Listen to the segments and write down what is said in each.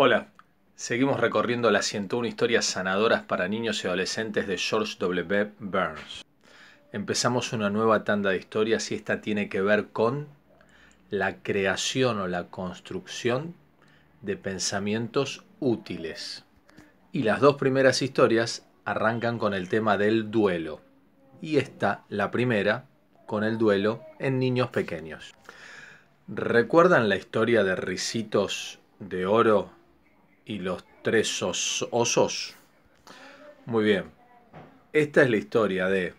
Hola, seguimos recorriendo las 101 historias sanadoras para niños y adolescentes de George W. Burns. Empezamos una nueva tanda de historias y esta tiene que ver con la creación o la construcción de pensamientos útiles. Y las dos primeras historias arrancan con el tema del duelo. Y esta, la primera, con el duelo en niños pequeños. ¿Recuerdan la historia de risitos de Oro y los tres osos. Muy bien. Esta es la historia de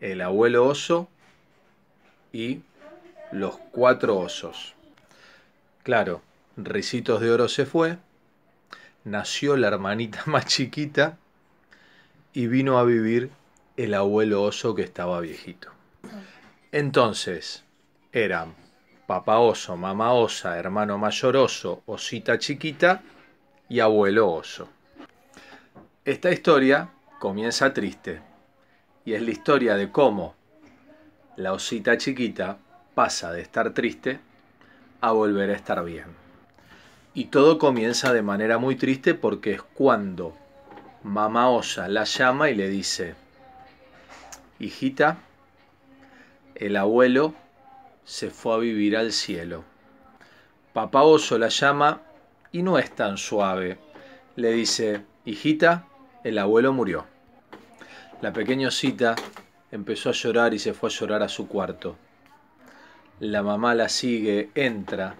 el abuelo oso y los cuatro osos. Claro, Ricitos de Oro se fue, nació la hermanita más chiquita y vino a vivir el abuelo oso que estaba viejito. Entonces, eran papá oso, mamá osa, hermano mayor oso, osita chiquita y Abuelo Oso. Esta historia comienza triste y es la historia de cómo la osita chiquita pasa de estar triste a volver a estar bien. Y todo comienza de manera muy triste porque es cuando mamá osa la llama y le dice, hijita, el abuelo se fue a vivir al cielo. Papá oso la llama y no es tan suave. Le dice, hijita, el abuelo murió. La pequeña Osita empezó a llorar y se fue a llorar a su cuarto. La mamá la sigue, entra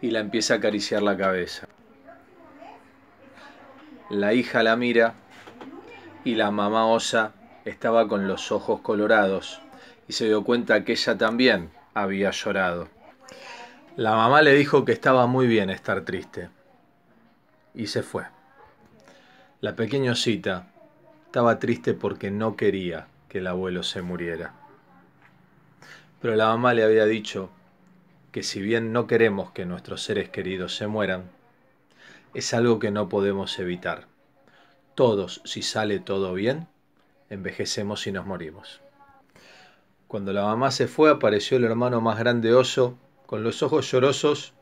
y la empieza a acariciar la cabeza. La hija la mira y la mamá osa estaba con los ojos colorados y se dio cuenta que ella también había llorado. La mamá le dijo que estaba muy bien estar triste. Y se fue. La pequeñocita estaba triste porque no quería que el abuelo se muriera. Pero la mamá le había dicho que si bien no queremos que nuestros seres queridos se mueran, es algo que no podemos evitar. Todos, si sale todo bien, envejecemos y nos morimos. Cuando la mamá se fue apareció el hermano más grande oso con los ojos llorosos,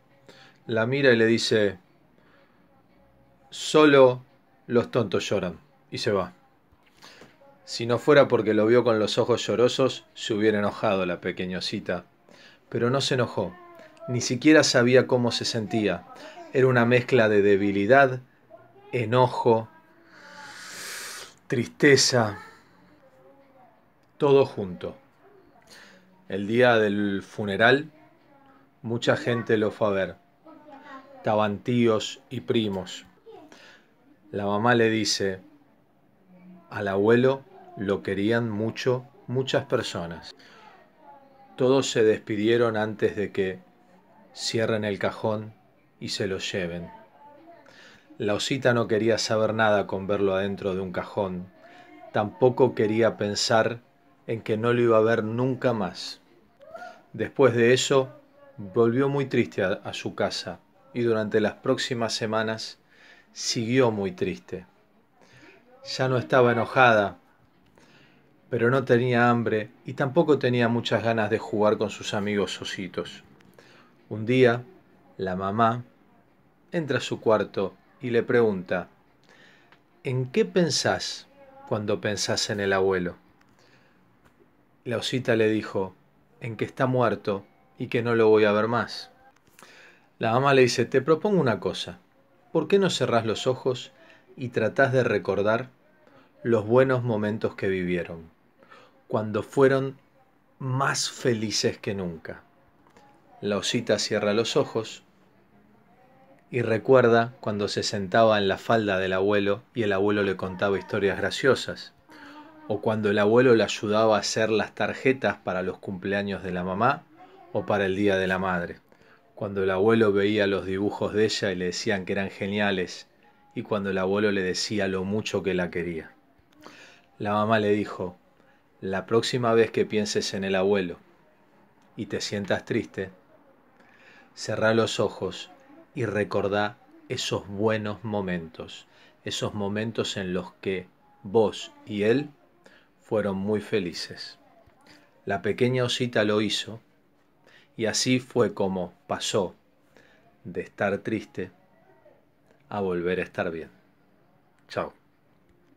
la mira y le dice, solo los tontos lloran, y se va. Si no fuera porque lo vio con los ojos llorosos, se hubiera enojado la pequeñocita... Pero no se enojó, ni siquiera sabía cómo se sentía. Era una mezcla de debilidad, enojo, tristeza, todo junto. El día del funeral, Mucha gente lo fue a ver. Estaban tíos y primos. La mamá le dice, al abuelo lo querían mucho muchas personas. Todos se despidieron antes de que cierren el cajón y se lo lleven. La osita no quería saber nada con verlo adentro de un cajón. Tampoco quería pensar en que no lo iba a ver nunca más. Después de eso, volvió muy triste a, su casa y durante las próximas semanas siguió muy triste. Ya no estaba enojada, pero no tenía hambre y tampoco tenía muchas ganas de jugar con sus amigos ositos. Un día, la mamá entra a su cuarto y le pregunta, ¿en qué pensás cuando pensás en el abuelo? La osita le dijo, en que está muerto y que no lo voy a ver más. La mamá le dice, te propongo una cosa, ¿por qué no cerrás los ojos y tratás de recordar los buenos momentos que vivieron, cuando fueron más felices que nunca? La osita cierra los ojos y recuerda cuando se sentaba en la falda del abuelo y el abuelo le contaba historias graciosas, o cuando el abuelo le ayudaba a hacer las tarjetas para los cumpleaños de la mamá o para el Día de la Madre, cuando el abuelo veía los dibujos de ella y le decían que eran geniales, y cuando el abuelo le decía lo mucho que la quería. La mamá le dijo, la próxima vez que pienses en el abuelo y te sientas triste, cerrá los ojos y recordá esos buenos momentos, esos momentos en los que vos y él fueron muy felices. La pequeña osita lo hizo y así fue como pasó de estar triste a volver a estar bien. Chao.